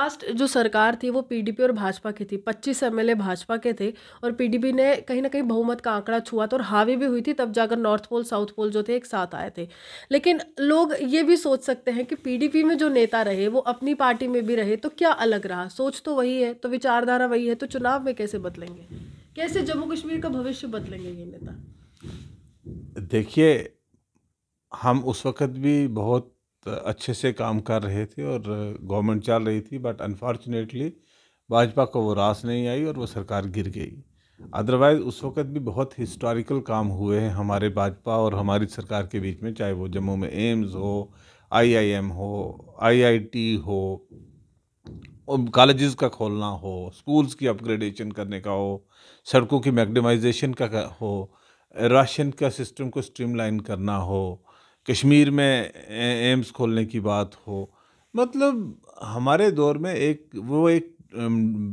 Last जो सरकार थी वो पीडीपी और भाजपा की थी 25 एमएलए भाजपा के थे और पीडीपी ने कहीं ना कहीं बहुमत का आंकड़ा छुआ था और हावी भी हुई थी तब जाकर नॉर्थ पोल साउथ पोल जो थे एक साथ आए थे लेकिन लोग ये भी सोच सकते हैं कि पीडीपी में जो नेता रहे वो अपनी पार्टी में भी रहे तो क्या अलग रहा सोच तो वही है तो विचारधारा वही है तो चुनाव में कैसे बदलेंगे कैसे जम्मू कश्मीर का भविष्य बदलेंगे ये नेता देखिए हम उस वक्त भी बहुत अच्छे से काम कर रहे थे और गवर्नमेंट चल रही थी बट अनफॉर्चुनेटली भाजपा को वो रास नहीं आई और वो सरकार गिर गई अदरवाइज़ उस वक्त भी बहुत हिस्टोरिकल काम हुए हैं हमारे भाजपा और हमारी सरकार के बीच में चाहे वो जम्मू में एम्स हो आईआईएम हो आईआईटी हो और कॉलेजेस का खोलना हो स्कूल्स की अपग्रेडेशन करने का हो सड़कों की मैगनमाइजेशन का हो राशन का सिस्टम को स्ट्रीमलाइन करना हो कश्मीर में एम्स खोलने की बात हो मतलब हमारे दौर में एक वो एक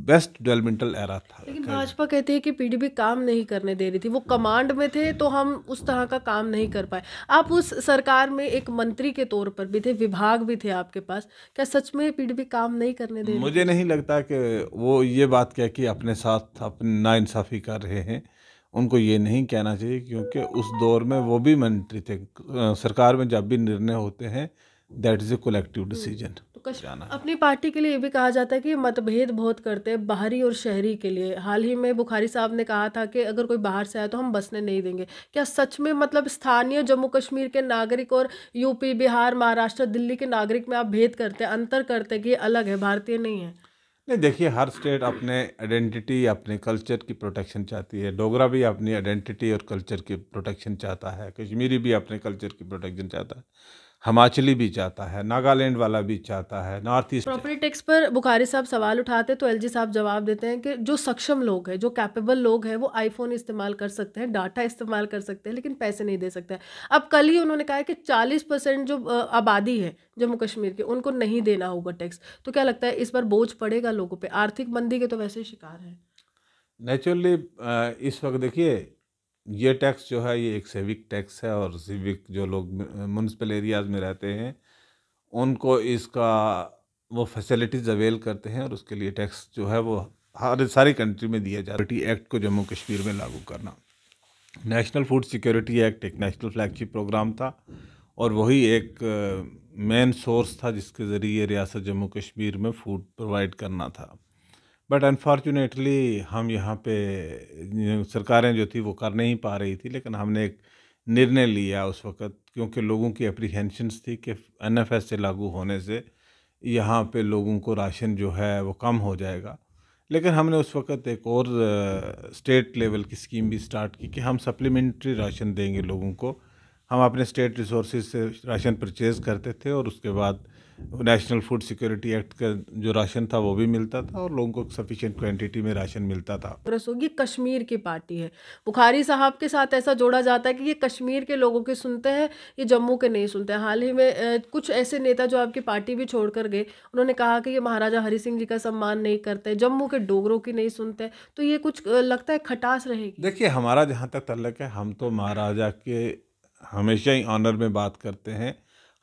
बेस्ट डेवलपमेंटल एरा था लेकिन भाजपा कहती है कि पीडीपी काम नहीं करने दे रही थी वो कमांड में थे तो हम उस तरह का काम नहीं कर पाए आप उस सरकार में एक मंत्री के तौर पर भी थे विभाग भी थे आपके पास क्या सच में पीडीपी काम नहीं करने दे मुझे नहीं लगता कि वो ये बात कह कि अपने साथ अपने नाइंसाफ़ी कर रहे हैं उनको ये नहीं कहना चाहिए क्योंकि उस दौर में वो भी मंत्री थे सरकार में जब भी निर्णय होते हैं that is a collective decision अपनी पार्टी के लिए ये भी कहा जाता है कि मतभेद बहुत करते हैं बाहरी और शहरी के लिए हाल ही में बुखारी साहब ने कहा था कि अगर कोई बाहर से आया तो हम बसने नहीं देंगे क्या सच में मतलब स्थानीय जम्मू कश्मीर के नागरिक और यूपी बिहार महाराष्ट्र दिल्ली के नागरिक में आप भेद करते हैं अंतर करते हैं कि अलग है भारतीय नहीं है नहीं देखिए हर स्टेट अपने आइडेंटिटी अपने कल्चर की प्रोटेक्शन चाहती है डोगरा भी अपनी आइडेंटिटी और कल्चर की प्रोटेक्शन चाहता है कश्मीरी भी अपने कल्चर की प्रोटेक्शन चाहता है हिमाचली भी चाहता है नागालैंड वाला भी चाहता है नॉर्थ ईस्ट प्रॉपर्टी टैक्स पर बुखारी साहब सवाल उठाते तो एलजी साहब जवाब देते हैं कि जो सक्षम लोग हैं जो कैपेबल लोग हैं वो आईफोन इस्तेमाल कर सकते हैं डाटा इस्तेमाल कर सकते हैं लेकिन पैसे नहीं दे सकते अब कल ही उन्होंने कहा है कि चालीस परसेंट जो आबादी है जम्मू कश्मीर की उनको नहीं देना होगा टैक्स तो क्या लगता है इस पर बोझ पड़ेगा लोगों पर आर्थिक मंदी के तो वैसे शिकार है नेचुरली इस वक्त देखिए ये टैक्स जो है ये एक सिविक टैक्स है और सिविक जो लोग म्यूनसिपल एरियाज़ में रहते हैं उनको इसका वो फैसिलिटीज़ अवेल करते हैं और उसके लिए टैक्स जो है वो हर सारी कंट्री में दिया जाता है एक्ट को जम्मू कश्मीर में लागू करना नेशनल फूड सिक्योरिटी एक्ट एक नेशनल फ्लैगशिप प्रोग्राम था और वही एक मेन सोर्स था जिसके ज़रिए रियासत जम्मू कश्मीर में फूड प्रोवाइड करना था बट अनफॉर्चुनेटली हम यहाँ पे सरकारें जो थी वो कर नहीं पा रही थी लेकिन हमने एक निर्णय लिया उस वक़्त क्योंकि लोगों की अप्रीहेंशंस थी कि एन से लागू होने से यहाँ पे लोगों को राशन जो है वो कम हो जाएगा लेकिन हमने उस वक़्त एक और स्टेट लेवल की स्कीम भी स्टार्ट की कि हम सप्लीमेंट्री राशन देंगे लोगों को हम अपने स्टेट रिसोर्स से राशन परचेज़ करते थे और उसके बाद नेशनल फूड सिक्योरिटी एक्ट का जो राशन था वो भी मिलता था और लोगों को सफिशिएंट क्वांटिटी में राशन मिलता था ये कश्मीर की पार्टी है बुखारी साहब के साथ ऐसा जोड़ा जाता है कि ये कश्मीर के लोगों के सुनते हैं ये जम्मू के नहीं सुनते हैं हाल ही में कुछ ऐसे नेता जो आपकी पार्टी भी छोड़ कर गए उन्होंने कहा कि ये महाराजा हरि सिंह जी का सम्मान नहीं करते जम्मू के डोगरों की नहीं सुनते तो ये कुछ लगता है खटास रहेगी देखिए हमारा जहाँ तक तल्लक है हम तो महाराजा के हमेशा ही ऑनर में बात करते हैं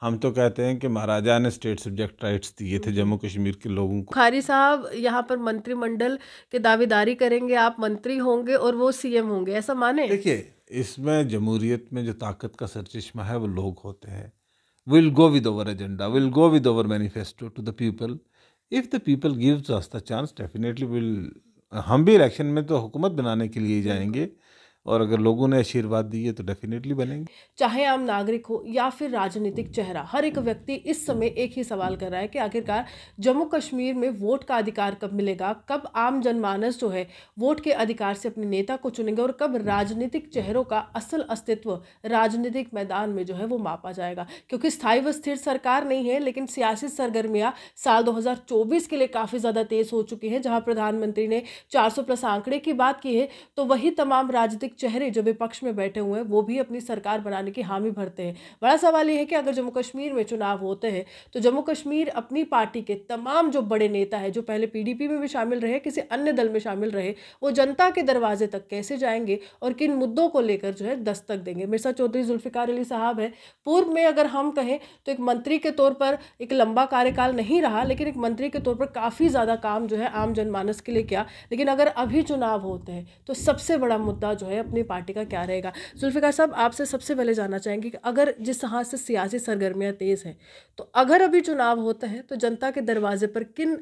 हम तो कहते हैं कि महाराजा ने स्टेट सब्जेक्ट राइट्स दिए थे जम्मू कश्मीर के लोगों को खारी साहब यहाँ पर मंत्रिमंडल के दावेदारी करेंगे आप मंत्री होंगे और वो सीएम होंगे ऐसा माने देखिए इसमें जमहूरियत में जो ताकत का सरचश्मा है वो लोग होते हैं will go with our agenda will go with our manifesto to the people if the people gives us the chance definitely will हम भी इलेक्शन में तो हुकूमत बनाने के लिए जाएंगे और अगर लोगों ने आशीर्वाद दिए तो डेफिनेटली बनेंगे चाहे आम नागरिक हो या फिर राजनीतिक चेहरा हर एक व्यक्ति इस समय एक ही सवाल कर रहा है कि आखिरकार जम्मू कश्मीर में वोट का अधिकार कब मिलेगा कब आम जनमानस जो है वोट के अधिकार से अपने नेता को चुनेंगे और कब राजनीतिक चेहरों का असल अस्तित्व राजनीतिक मैदान में जो है वो मापा जाएगा क्योंकि स्थायी व स्थिर सरकार नहीं है लेकिन सियासी सरगर्मियाँ साल दो के लिए काफ़ी ज़्यादा तेज़ हो चुकी हैं जहाँ प्रधानमंत्री ने चार प्लस आंकड़े की बात की है तो वही तमाम राजनीतिक चेहरे जो विपक्ष में बैठे हुए हैं वो भी अपनी सरकार बनाने की हामी भरते हैं बड़ा सवाल ये है कि अगर जम्मू कश्मीर में चुनाव होते हैं तो जम्मू कश्मीर अपनी पार्टी के तमाम जो बड़े नेता है जो पहले पीडीपी में भी शामिल रहे किसी अन्य दल में शामिल रहे वो जनता के दरवाजे तक कैसे जाएंगे और किन मुद्दों को लेकर जो है दस्तक देंगे मिर्सा चौधरी जुल्फ़िकार अली साहब है पूर्व में अगर हम कहें तो एक मंत्री के तौर पर एक लंबा कार्यकाल नहीं रहा लेकिन एक मंत्री के तौर पर काफ़ी ज़्यादा काम जो है आम जनमानस के लिए किया लेकिन अगर अभी चुनाव होते हैं तो सबसे बड़ा मुद्दा जो है अपनी पार्टी का क्या रहेगा जुल्फ़िकार साहब आपसे सबसे पहले जानना चाहेंगे कि अगर जिस हाथ से सियासी सरगर्मियाँ तेज़ हैं तो अगर अभी चुनाव होता है तो जनता के दरवाजे पर किन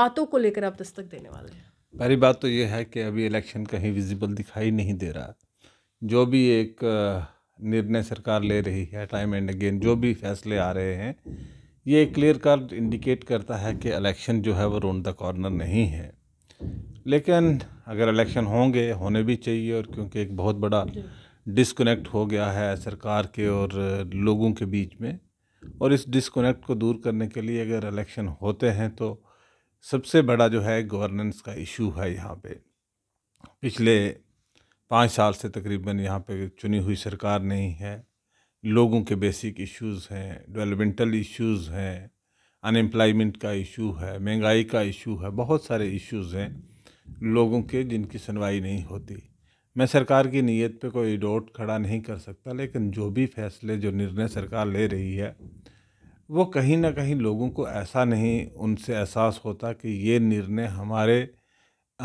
बातों को लेकर आप दस्तक देने वाले हैं पहली बात तो यह है कि अभी इलेक्शन कहीं विजिबल दिखाई नहीं दे रहा जो भी एक निर्णय सरकार ले रही है टाइम एंड अगेन जो भी फैसले आ रहे हैं ये क्लियर कट इंडिकेट करता है कि इलेक्शन जो है वो रोन द कॉर्नर नहीं है लेकिन अगर इलेक्शन होंगे होने भी चाहिए और क्योंकि एक बहुत बड़ा डिसकनेक्ट हो गया है सरकार के और लोगों के बीच में और इस डिसकनेक्ट को दूर करने के लिए अगर इलेक्शन होते हैं तो सबसे बड़ा जो है गवर्नेंस का इशू है यहाँ पे पिछले पाँच साल से तकरीबन यहाँ पे चुनी हुई सरकार नहीं है लोगों के बेसिक इश्यूज़ हैं डेवलपमेंटल इश्यूज़ हैं अनएम्प्लॉयमेंट का इशू है महंगाई का इशू है बहुत सारे इश्यूज़ हैं लोगों के जिनकी सुनवाई नहीं होती मैं सरकार की नीयत पे कोई डोट खड़ा नहीं कर सकता लेकिन जो भी फैसले जो निर्णय सरकार ले रही है वो कहीं ना कहीं लोगों को ऐसा नहीं उनसे एहसास होता कि ये निर्णय हमारे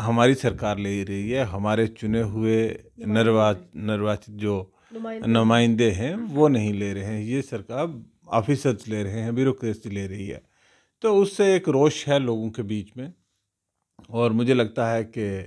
हमारी सरकार ले रही है हमारे चुने हुए निर्वाच निर्वाचित जो नुमाइंदे हैं वो नहीं ले रहे हैं ये सरकार ऑफिसर्स ले रहे हैं ब्यूरोसी ले रही है तो उससे एक रोष है लोगों के बीच में और मुझे लगता है कि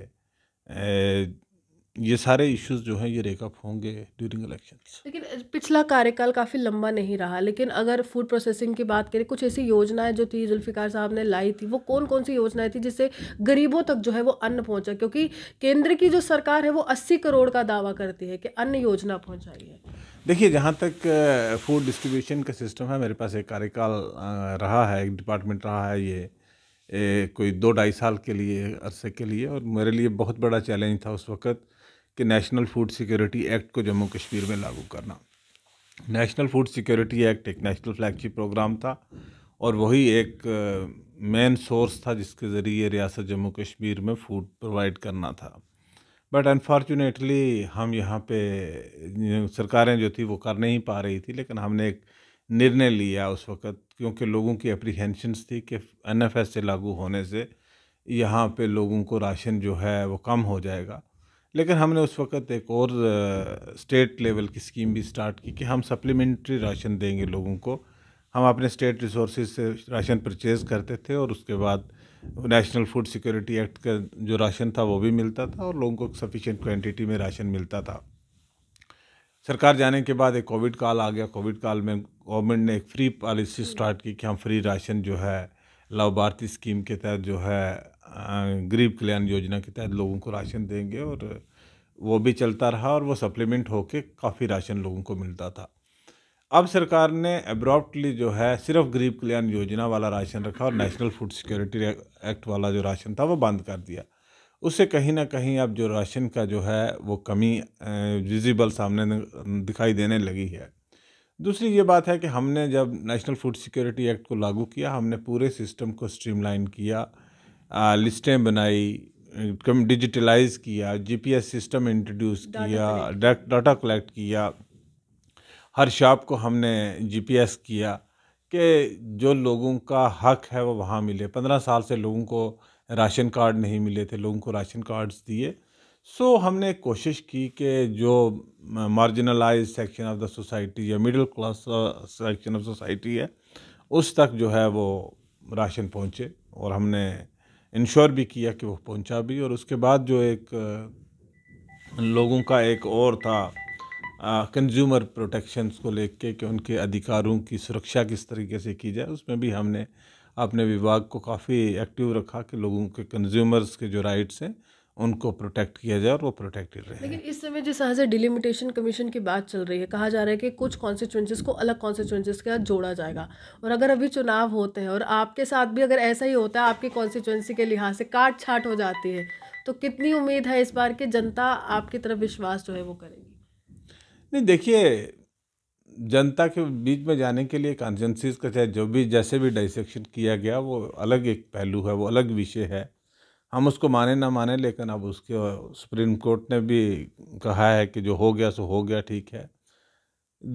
ये सारे इश्यूज जो हैं ये रेकअप होंगे ड्यूरिंग इलेक्शन लेकिन पिछला कार्यकाल काफ़ी लंबा नहीं रहा लेकिन अगर फूड प्रोसेसिंग की बात करें कुछ ऐसी योजनाएं जो थी जुल्फ़िकार साहब ने लाई थी वो कौन कौन सी योजनाएं थी जिससे गरीबों तक जो है वो अन्न पहुंचा क्योंकि केंद्र की जो सरकार है वो अस्सी करोड़ का दावा करती है कि अन्न योजना पहुँचाई है देखिए जहाँ तक फूड डिस्ट्रीब्यूशन का सिस्टम है मेरे पास एक कार्यकाल रहा है एक डिपार्टमेंट रहा है ये ए, कोई दो ढाई साल के लिए अरसे के लिए और मेरे लिए बहुत बड़ा चैलेंज था उस वक़्त कि नेशनल फूड सिक्योरिटी एक्ट को जम्मू कश्मीर में लागू करना नेशनल फूड सिक्योरिटी एक्ट एक नेशनल फ्लैगशिप प्रोग्राम था और वही एक मेन सोर्स था जिसके ज़रिए रियासत जम्मू कश्मीर में फ़ूड प्रोवाइड करना था बट अनफॉर्चुनेटली हम यहाँ पे सरकारें जो थी वो कर नहीं पा रही थी लेकिन हमने एक निर्णय लिया उस वक़्त क्योंकि लोगों की अप्रीहेंशंस थी कि एन एफ एस से लागू होने से यहाँ पे लोगों को राशन जो है वो कम हो जाएगा लेकिन हमने उस वक़्त एक और स्टेट लेवल की स्कीम भी स्टार्ट की कि हम सप्लीमेंट्री राशन देंगे लोगों को हम अपने स्टेट रिसोर्स से राशन परचेज करते थे और उसके बाद नेशनल फूड सिक्योरिटी एक्ट का जो राशन था वो भी मिलता था और लोगों को सफिशेंट क्वांटिटी में राशन मिलता था सरकार जाने के बाद एक कोविड काल आ गया कोविड काल में गवर्नमेंट ने एक फ्री पॉलिसी स्टार्ट की कि हम फ्री राशन जो है लाभार्थी स्कीम के तहत जो है गरीब कल्याण योजना के तहत लोगों को राशन देंगे और वो भी चलता रहा और वो सप्लीमेंट होके काफ़ी राशन लोगों को मिलता था अब सरकार ने अब्रॉप्टली जो है सिर्फ गरीब कल्याण योजना वाला राशन रखा और नेशनल फूड सिक्योरिटी एक्ट वाला जो राशन था वो बंद कर दिया उससे कहीं ना कहीं अब जो राशन का जो है वो कमी विजिबल सामने दिखाई देने लगी है दूसरी ये बात है कि हमने जब नेशनल फूड सिक्योरिटी एक्ट को लागू किया हमने पूरे सिस्टम को स्ट्रीमलाइन किया लिस्टें बनाई कम डिजिटलाइज किया जीपीएस सिस्टम इंट्रोड्यूस किया डाटा कलेक्ट किया हर शॉप को हमने जीपीएस किया कि जो लोगों का हक है वो वहाँ मिले पंद्रह साल से लोगों को राशन कार्ड नहीं मिले थे लोगों को राशन कार्ड्स दिए सो हमने कोशिश की कि जो marginalise section of the society या middle class section of society है उस तक जो है वो राशन पहुँचे और हमने इंश्योर भी किया कि वो पहुँचा भी और उसके बाद जो एक uh, लोगों का एक और था कंज्यूमर प्रोटेक्शंस को लेके कि उनके अधिकारों की सुरक्षा किस तरीके से की जाए उसमें भी हमने अपने विभाग को काफ़ी एक्टिव रखा कि लोगों के कंज्यूमर्स के जो राइट्स हैं उनको प्रोटेक्ट किया जाए और वो प्रोटेक्टेड रहे लेकिन इस समय जिस तरह से डिलिमिटेशन कमीशन की बात चल रही है कहा जा रहा है कि कुछ कॉन्स्टिट्यूंसीज को अलग कॉन्स्टिट्यूंसीज के साथ जोड़ा जाएगा और अगर अभी चुनाव होते हैं और आपके साथ भी अगर ऐसा ही होता है आपकी कॉन्स्टिट्यूंसी के लिहाज से काट छाट हो जाती है तो कितनी उम्मीद है इस बार कि जनता आपकी तरफ विश्वास जो है वो करेगी नहीं देखिए जनता के बीच में जाने के लिए कॉन्जेंसीज का चाहे जो भी जैसे भी डाइसेक्शन किया गया वो अलग एक पहलू है वो अलग विषय है हम उसको माने ना माने लेकिन अब उसके सुप्रीम कोर्ट ने भी कहा है कि जो हो गया सो हो गया ठीक है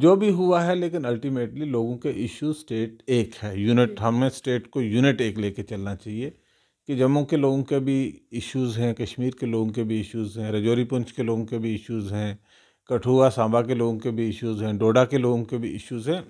जो भी हुआ है लेकिन अल्टीमेटली लोगों के इशू स्टेट एक है यूनिट हमें स्टेट को यूनिट एक लेके चलना चाहिए कि जम्मू के लोगों के भी इश्यूज़ हैं कश्मीर के लोगों के भी इश्यूज़ हैं रजौरी पुंछ के लोगों के भी इश्यूज़ हैं कठुआ सांबा के लोगों के भी इश्यूज़ हैं डोडा के लोगों के भी इश्यूज़ हैं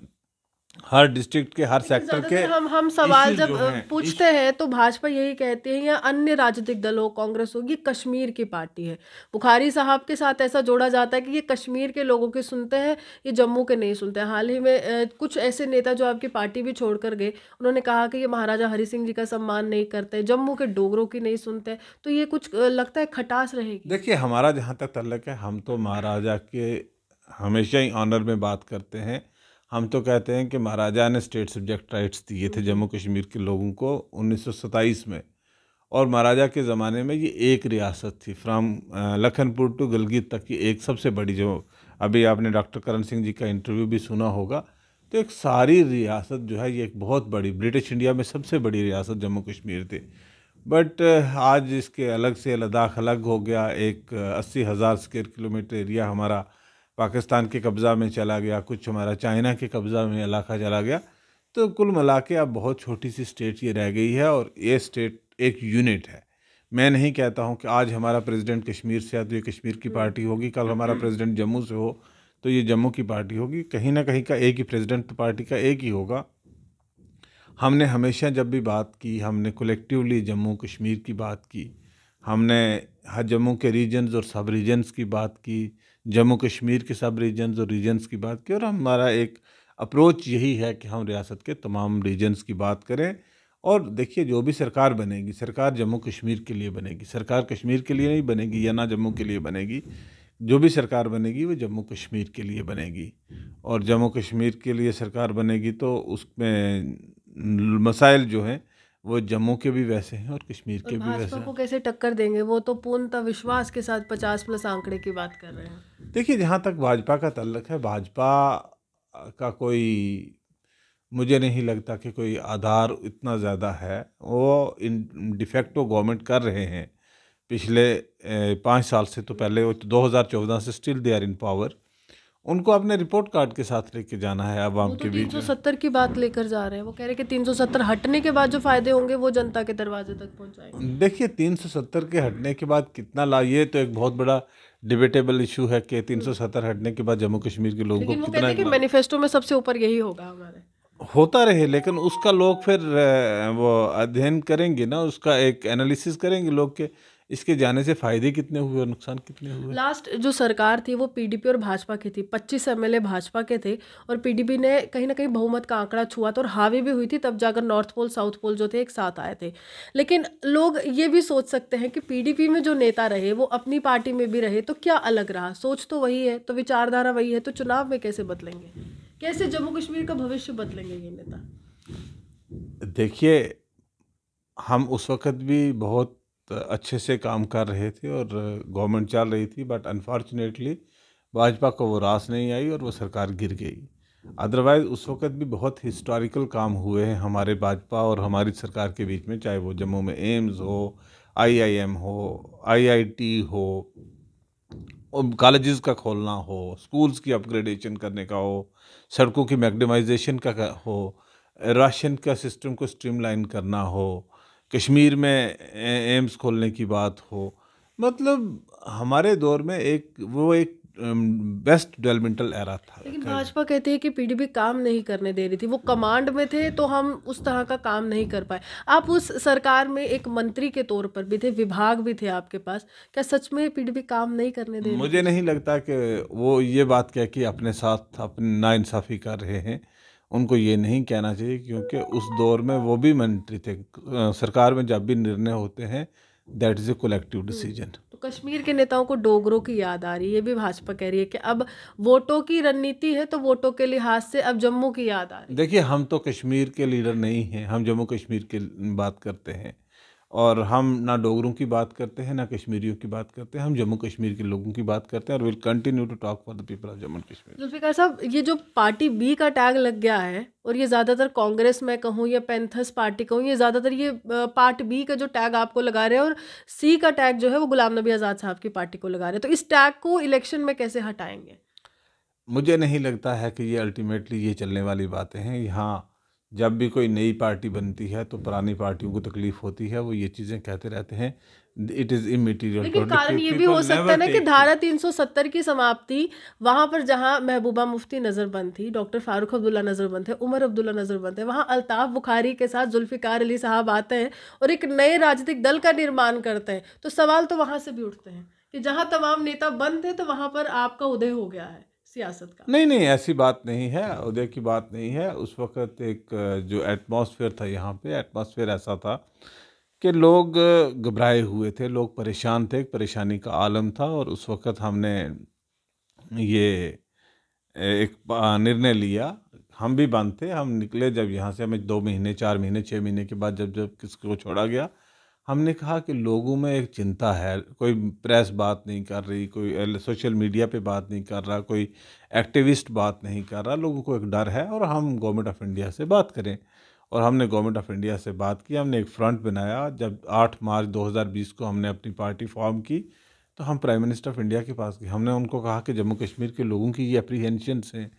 हर डिस्ट्रिक्ट के हर सेक्टर के हम हम सवाल जब है, पूछते हैं तो भाजपा यही कहती है या अन्य राजनीतिक दल हो कांग्रेस हो ये कश्मीर की पार्टी है बुखारी साहब के साथ ऐसा जोड़ा जाता है कि ये कश्मीर के लोगों के सुनते हैं ये जम्मू के नहीं सुनते हाल ही में कुछ ऐसे नेता जो आपकी पार्टी भी छोड़कर गए उन्होंने कहा कि ये महाराजा हरि सिंह जी का सम्मान नहीं करते जम्मू के डोगरों की नहीं सुनते तो ये कुछ लगता है खटास रहेगी देखिए हमारा जहाँ तक तल्लक है हम तो महाराजा के हमेशा ही ऑनर में बात करते हैं हम तो कहते हैं कि महाराजा ने स्टेट सब्जेक्ट राइट्स दिए थे हम्म। जम्मू कश्मीर के लोगों को उन्नीस में और महाराजा के ज़माने में ये एक रियासत थी फ्राम लखनपुर टू गलगित तक की एक सबसे बड़ी जो अभी आपने डॉक्टर करण सिंह जी का इंटरव्यू भी सुना होगा तो एक सारी रियासत जो है ये एक बहुत बड़ी ब्रिटिश इंडिया में सबसे बड़ी रियासत जम्मू कश्मीर थी बट आज इसके अलग से लद्दाख अलग हो गया एक अस्सी हज़ार स्क्वेयर किलोमीटर एरिया हमारा पाकिस्तान के कब्ज़ा में चला गया कुछ हमारा चाइना के कब्ज़ा में इलाका चला गया तो कुल मिला के अब बहुत छोटी सी स्टेट ये रह गई है और ये स्टेट एक यूनिट है मैं नहीं कहता हूँ कि आज हमारा प्रेसिडेंट कश्मीर से है तो ये कश्मीर की पार्टी होगी कल हमारा प्रेसिडेंट जम्मू से हो तो ये जम्मू की पार्टी होगी कहीं ना कहीं का एक ही प्रेसिडेंट पार्टी का एक ही होगा हमने हमेशा जब भी बात की हमने कलेक्टिवली जम्मू कश्मीर की बात की हमने हर जम्मू के रीजन्स और सब रीजन्स की बात की जम्मू कश्मीर के सब रीजन्स और रीजन्स की बात की और हमारा एक अप्रोच यही है कि हम रियासत के तमाम रीजन्स की बात करें और देखिए जो भी सरकार बनेगी सरकार जम्मू कश्मीर के लिए बनेगी सरकार कश्मीर के लिए नहीं बनेगी या ना जम्मू के लिए बनेगी जो भी सरकार बनेगी वो जम्मू कश्मीर के लिए बनेगी और जम्मू कश्मीर के लिए सरकार बनेगी तो उसमें मसाइल जो हैं वो जम्मू के भी वैसे हैं और कश्मीर के भी वैसे हैं को कैसे टक्कर देंगे वो तो पूर्णतः विश्वास के साथ पचास प्लस आंकड़े की बात कर रहे हैं देखिए जहाँ तक भाजपा का तल्लक है भाजपा का कोई मुझे नहीं लगता कि कोई आधार इतना ज़्यादा है वो इन डिफेक्टो गवर्नमेंट कर रहे हैं पिछले पाँच साल से तो पहले हजार चौदह से still they are in power उनको अपने रिपोर्ट कार्ड के साथ लेके जाना है आवाम तो के बीच तीन सौ सत्तर की बात लेकर जा रहे हैं वो कह रहे हैं कि तीन सौ सत्तर हटने के बाद जो फायदे होंगे वो जनता के दरवाजे तक पहुंचाएंगे देखिए तीन सौ सत्तर के हटने के बाद कितना ला ये तो एक बहुत बड़ा डिबेटेबल इशू है कि तीन सौ सत्तर हटने के बाद जम्मू कश्मीर के लोगों को कितना कि मैनिफेस्टो में सबसे ऊपर यही होगा हमारे होता रहे लेकिन उसका लोग फिर वो अध्ययन करेंगे ना उसका एक एनालिसिस करेंगे लोग के इसके जाने से फायदे कितने हुए और नुकसान कितने हुए लास्ट जो सरकार थी वो पीडीपी और भाजपा की थी पच्चीस एमएलए भाजपा के थे और पीडीपी ने कहीं ना कहीं बहुमत का आंकड़ा छुआ था और हावी भी हुई थी तब जाकर नॉर्थ पोल साउथ पोल जो थे एक साथ आए थे लेकिन लोग ये भी सोच सकते हैं कि पीडीपी में जो नेता रहे वो अपनी पार्टी में भी रहे तो क्या अलग रहा सोच तो वही है तो विचारधारा वही है तो चुनाव में कैसे बदलेंगे कैसे जम्मू कश्मीर का भविष्य बदलेंगे ये नेता देखिए हम उस वक़्त भी बहुत अच्छे से काम कर रहे थे और गवर्नमेंट चल रही थी बट अनफॉर्चुनेटली भाजपा को वो रास नहीं आई और वो सरकार गिर गई अदरवाइज़ उस वक़्त भी बहुत हिस्टोरिकल काम हुए हैं हमारे भाजपा और हमारी सरकार के बीच में चाहे वो जम्मू में एम्स हो आईआईएम हो आईआईटी हो कॉलेजेस का खोलना हो स्कूल्स की अपग्रेडेशन करने का हो सड़कों की मैगडमाइजेशन का हो राशन का सिस्टम को स्ट्रीमलाइन करना हो कश्मीर में एम्स खोलने की बात हो मतलब हमारे दौर में एक वो एक बेस्ट डेवलपमेंटल एरा था लेकिन भाजपा कहती है कि पीडीपी काम नहीं करने दे रही थी वो कमांड में थे तो हम उस तरह का काम नहीं कर पाए आप उस सरकार में एक मंत्री के तौर पर भी थे विभाग भी थे आपके पास क्या सच में पीडीपी काम नहीं करने दे मुझे नहीं लगता कि वो ये बात कह के अपने साथ अपने नाइंसाफ़ी कर रहे हैं उनको ये नहीं कहना चाहिए क्योंकि उस दौर में वो भी मंत्री थे सरकार में जब भी निर्णय होते हैं that is a collective decision तो कश्मीर के नेताओं को डोगरों की याद आ रही है ये भी भाजपा कह रही है कि अब वोटों की रणनीति है तो वोटों के लिहाज से अब जम्मू की याद आ रही है देखिए हम तो कश्मीर के लीडर नहीं हैं हम जम्मू कश्मीर की बात करते हैं और हम ना डोगरों की बात करते हैं ना कश्मीरियों की बात करते हैं हम जम्मू कश्मीर के लोगों की बात करते हैं और will continue to talk for the people of Jammu Kashmir Zulfikar sahab ये जो पार्टी बी का टैग लग गया है और ये ज़्यादातर कांग्रेस में कहूँ या पेंथस पार्टी कहूँ ये ज़्यादातर ये पार्ट बी का जो टैग आपको लगा रहे हैं और सी का टैग जो है वो गुलाम नबी आज़ाद साहब की पार्टी को लगा रहे हैं तो इस टैग को इलेक्शन में कैसे हटाएंगे मुझे नहीं लगता है कि ये अल्टीमेटली ये चलने वाली बातें हैं यहाँ जब भी कोई नई पार्टी बनती है तो पुरानी पार्टियों को तकलीफ होती है वो ये चीज़ें कहते रहते हैं इट इज इमेटीरियल कारण ये भी हो सकता है ना कि धारा 370 की समाप्ति वहां पर जहाँ महबूबा मुफ्ती नज़रबंद थी डॉक्टर फारूक अब्दुल्ला नज़रबंद थे उमर अब्दुल्ला नज़रबंद थे वहां अल्ताफ़ बुखारी के साथ जुल्फ़िकार अली साहब आते हैं और एक नए राजनीतिक दल का निर्माण करते हैं तो सवाल तो वहाँ से भी उठते हैं कि जहाँ तमाम नेता बंद थे तो वहां पर आपका उदय हो गया है सियासत का नहीं नहीं ऐसी बात नहीं है उदय की बात नहीं है उस वक़्त एक जो एटमॉस्फेयर था यहाँ पे एटमॉस्फेयर ऐसा था कि लोग घबराए हुए थे लोग परेशान थे परेशानी का आलम था और उस वक़्त हमने ये एक निर्णय लिया हम भी बंद थे हम निकले जब यहाँ से हमें दो महीने चार महीने छः महीने के बाद जब जब किसको छोड़ा गया हमने कहा कि लोगों में एक चिंता है कोई प्रेस बात नहीं कर रही कोई सोशल मीडिया पे बात नहीं कर रहा कोई एक्टिविस्ट बात नहीं कर रहा लोगों को एक डर है और हम गवर्नमेंट ऑफ इंडिया से बात करें और हमने गवर्नमेंट ऑफ इंडिया से बात की हमने एक फ्रंट बनाया जब 8 मार्च 2020 को हमने अपनी पार्टी फॉर्म की तो हम प्राइम मिनिस्टर ऑफ इंडिया के पास गए हमने उनको कहा कि जम्मू कश्मीर के लोगों की ये अप्रीहेंशनस हैं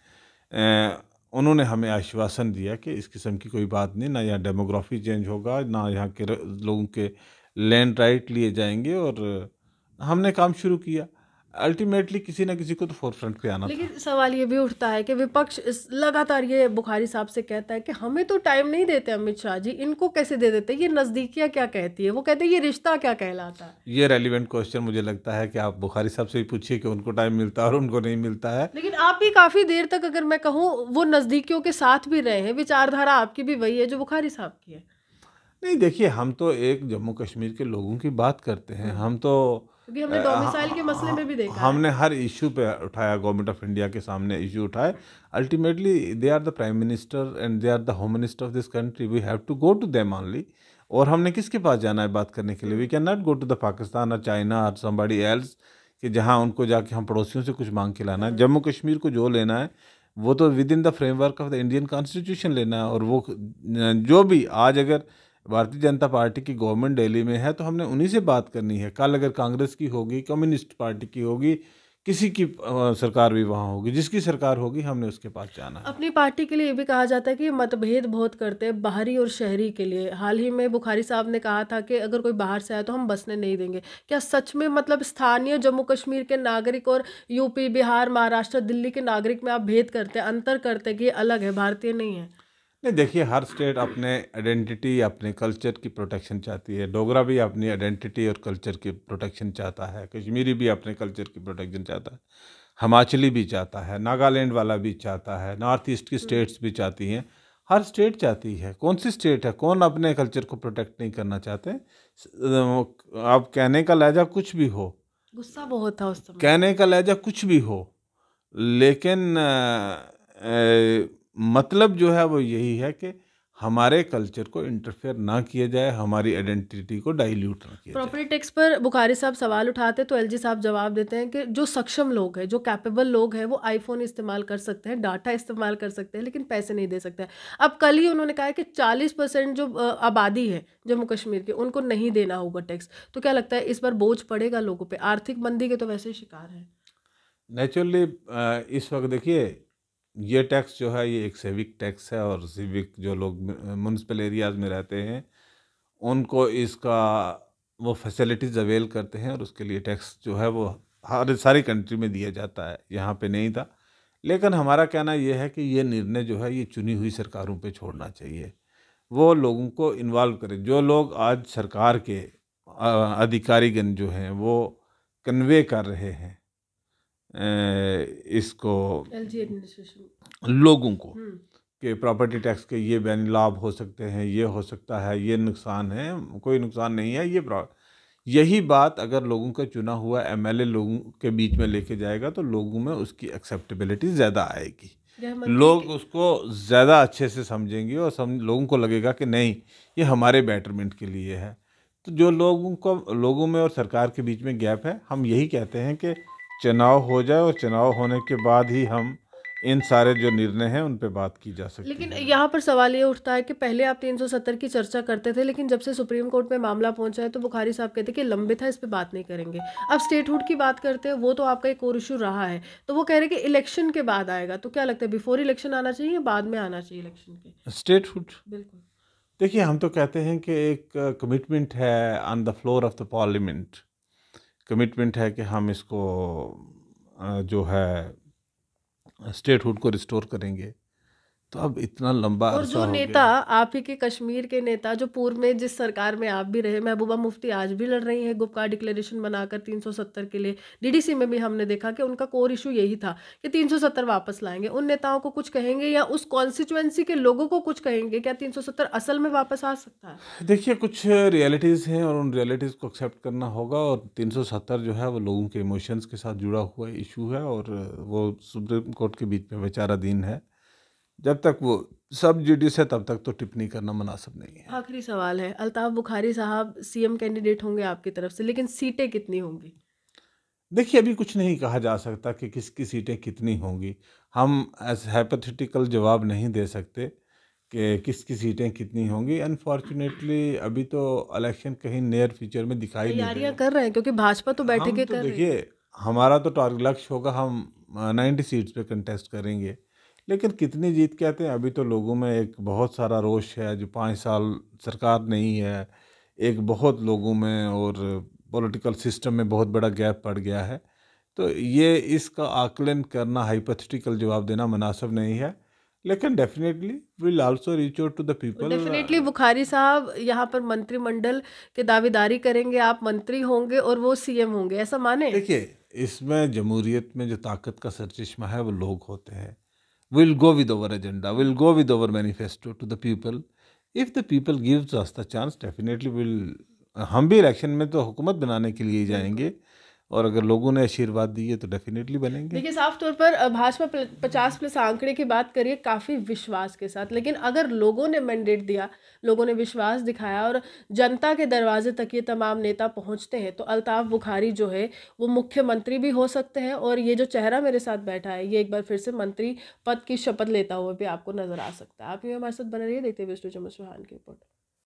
उन्होंने हमें आश्वासन दिया कि इस किस्म की कोई बात नहीं ना यहाँ डेमोग्राफी चेंज होगा ना यहाँ के लोगों के लैंड राइट लिए जाएंगे और हमने काम शुरू किया अल्टीमेटली किसी ना किसी को तो फोर फ्रंट पे आना लेकिन सवाल ये भी उठता है कि विपक्ष लगातार ये बुखारी साहब से कहता है कि हमें तो टाइम नहीं देते अमित शाह जी इनको कैसे दे देते ये नज़दीकियाँ क्या कहती है वो कहते हैं ये रिश्ता क्या कहलाता है ये रेलिवेंट क्वेश्चन मुझे लगता है कि आप बुखारी साहब से भी पूछिए कि उनको टाइम मिलता है और उनको नहीं मिलता है लेकिन आप भी काफ़ी देर तक अगर मैं कहूँ वो नज़दीकियों के साथ भी रहे हैं विचारधारा आपकी भी वही है जो बुखारी साहब की है नहीं देखिए हम तो एक जम्मू कश्मीर के लोगों की बात करते हैं हम्म। हम तो क्योंकि हमने डोमिसाइल के मसले में भी देखा हमने हर इशू पे उठाया गवर्नमेंट ऑफ इंडिया के सामने इशू उठाए ultimately they are the prime minister and they are the home minister of this country we have to go to them only और हमने किसके पास जाना है बात करने के लिए we can not go to the Pakistan और चाइना और समबडी एल्स कि जहाँ उनको जाके हम पड़ोसियों से कुछ मांग के लाना है जम्मू कश्मीर को जो लेना है वो तो within the framework of the Indian constitution लेना है और वो जो भी आज अगर भारतीय जनता पार्टी की गवर्नमेंट दिल्ली में है तो हमने उन्हीं से बात करनी है कल अगर कांग्रेस की होगी कम्युनिस्ट पार्टी की होगी किसी की सरकार भी वहाँ होगी जिसकी सरकार होगी हमने उसके पास जाना है अपनी पार्टी के लिए भी कहा जाता है कि मतभेद बहुत करते हैं बाहरी और शहरी के लिए हाल ही में बुखारी साहब ने कहा था कि अगर कोई बाहर से आया तो हम बसने नहीं देंगे क्या सच में मतलब स्थानीय जम्मू कश्मीर के नागरिक और यूपी बिहार महाराष्ट्र दिल्ली के नागरिक में आप भेद करते हैं अंतर करते कि अलग है भारतीय नहीं है नहीं देखिए हर स्टेट अपने आइडेंटिटी अपने कल्चर की प्रोटेक्शन चाहती है डोगरा भी अपनी आइडेंटिटी और कल्चर की प्रोटेक्शन चाहता है कश्मीरी भी अपने कल्चर की प्रोटेक्शन चाहता है हिमाचली भी चाहता है नागालैंड वाला भी चाहता है नॉर्थ ईस्ट की स्टेट्स भी चाहती हैं हर स्टेट चाहती है कौन सी स्टेट है कौन अपने कल्चर को प्रोटेक्ट नहीं करना चाहते आप कहने का लहजा कुछ भी हो गुस्सा बहुत था उस समय कहने का लहजा कुछ भी हो लेकिन मतलब जो है वो यही है कि हमारे कल्चर को इंटरफेयर ना किया जाए हमारी आइडेंटिटी को डाइल्यूट ना किया प्रॉपर्टी टैक्स पर बुखारी साहब सवाल उठाते हैं तो एलजी साहब जवाब देते हैं कि जो सक्षम लोग हैं जो कैपेबल लोग हैं वो आईफोन इस्तेमाल कर सकते हैं डाटा इस्तेमाल कर सकते हैं लेकिन पैसे नहीं दे सकते अब कल ही उन्होंने कहा कि चालीस परसेंट जो आबादी है जम्मू कश्मीर की उनको नहीं देना होगा टैक्स तो क्या लगता है इस बार बोझ पड़ेगा लोगों पर आर्थिक मंदी के तो वैसे शिकार है नेचुरली इस वक्त देखिए ये टैक्स जो है ये एक सिविक टैक्स है और सिविक जो लोग म्यूनसिपल एरियाज़ में रहते हैं उनको इसका वो फैसिलिटीज़ अवेल करते हैं और उसके लिए टैक्स जो है वो हर सारी कंट्री में दिया जाता है यहाँ पे नहीं था लेकिन हमारा कहना ये है कि ये निर्णय जो है ये चुनी हुई सरकारों पे छोड़ना चाहिए वो लोगों को इन्वॉल्व करें जो लोग आज सरकार के अधिकारीगण जो हैं वो कन्वे कर रहे हैं इसको लोगों को हम्म। कि प्रॉपर्टी टैक्स के ये बैन लाभ हो सकते हैं ये हो सकता है ये नुकसान है कोई नुकसान नहीं है ये यही बात अगर लोगों का चुना हुआ एमएलए लोगों के बीच में लेके जाएगा तो लोगों में उसकी एक्सेप्टेबिलिटी ज़्यादा आएगी लोग उसको ज़्यादा अच्छे से समझेंगे और सम लोगों को लगेगा कि नहीं ये हमारे बेटरमेंट के लिए है तो जो लोगों को लोगों में और सरकार के बीच में गैप है हम यही कहते हैं कि चुनाव हो जाए और चुनाव होने के बाद ही हम इन सारे जो निर्णय हैं उन पे बात की जा सकती लेकिन है यहाँ पर सवाल ये उठता है कि पहले आप 370 की चर्चा करते थे लेकिन जब से सुप्रीम कोर्ट में मामला पहुंचा है तो बुखारी साहब कहते हैं कि लंबित है इस पर बात नहीं करेंगे अब स्टेटहुड की बात करते हैं वो तो आपका एक और इशू रहा है तो वो कह रहे हैं कि इलेक्शन के बाद आएगा तो क्या लगता है बिफोर इलेक्शन आना चाहिए या बाद में आना चाहिए इलेक्शन के स्टेटहुड बिल्कुल देखिए हम तो कहते हैं कि एक कमिटमेंट है on the floor of the parliament commitment है कि हम इसको जो है स्टेटहुड को रिस्टोर करेंगे तो अब इतना लंबा और जो नेता आप ही के कश्मीर के नेता जो पूर्व में जिस सरकार में आप भी रहे महबूबा मुफ्ती आज भी लड़ रही हैं गुप्का डिक्लेरेशन बनाकर 370 के लिए डीडीसी में भी हमने देखा कि उनका कोर इशू यही था कि 370 वापस लाएंगे उन नेताओं को कुछ कहेंगे या उस कॉन्स्टिट्युएंसी के लोगों को कुछ कहेंगे क्या तीन असल में वापस आ सकता है देखिए कुछ रियलिटीज़ हैं और उन रियलिटीज़ को एक्सेप्ट करना होगा और तीन जो है वो लोगों के इमोशंस के साथ जुड़ा हुआ इशू है और वो सुप्रीम कोर्ट के बीच में विचाराधीन है जब तक वो सब जुडिस है तब तक तो टिप्पणी करना मुनासिब नहीं है आखिरी सवाल है अल्ताफ बुखारी साहब सीएम कैंडिडेट होंगे आपकी तरफ से लेकिन सीटें कितनी होंगी देखिए अभी कुछ नहीं कहा जा सकता कि किसकी सीटें कितनी होंगी हम एज हैपोथेटिकल जवाब नहीं दे सकते कि किसकी सीटें कितनी होंगी अनफॉर्चुनेटली अभी तो इलेक्शन कहीं नियर फ्यूचर में दिखाई तैयारियां कर रहे हैं क्योंकि भाजपा तो बैठे के तो देखिए हमारा तो टारगेट लक्ष्य होगा हम नाइन्टी सीट्स पे कंटेस्ट करेंगे लेकिन कितनी जीत कहते हैं अभी तो लोगों में एक बहुत सारा रोष है जो पाँच साल सरकार नहीं है एक बहुत लोगों में और पॉलिटिकल सिस्टम में बहुत बड़ा गैप पड़ गया है तो ये इसका आकलन करना हाइपोथेटिकल जवाब देना मुनासिब नहीं है लेकिन definitely will also reach out to the people definitely Bukhari sahab यहाँ पर मंत्रिमंडल के दावेदारी करेंगे आप मंत्री होंगे और वो सीएम होंगे ऐसा माने देखिए इसमें जमहूरियत में जो ताकत का सरचश्मा है वो लोग होते हैं We'll go with our agenda, we'll go with our manifesto to the people. If the people gives us the chance, definitely we'll हम भी इलेक्शन में तो हुकूमत बनाने के लिए जाएंगे और अगर लोगों ने आशीर्वाद दिए तो डेफिनेटली बनेंगे देखिए साफ तौर पर भाजपा पचास प्लस आंकड़े की बात करिए काफ़ी विश्वास के साथ लेकिन अगर लोगों ने मैंडेट दिया लोगों ने विश्वास दिखाया और जनता के दरवाजे तक ये तमाम नेता पहुंचते हैं तो अल्ताफ़ बुखारी जो है वो मुख्यमंत्री भी हो सकते हैं और ये जो चेहरा मेरे साथ बैठा है ये एक बार फिर से मंत्री पद की शपथ लेता हुआ भी आपको नजर आ सकता है आप ये हमारे साथ बने रहिए देखते विष्णु चमन चौहान की रिपोर्ट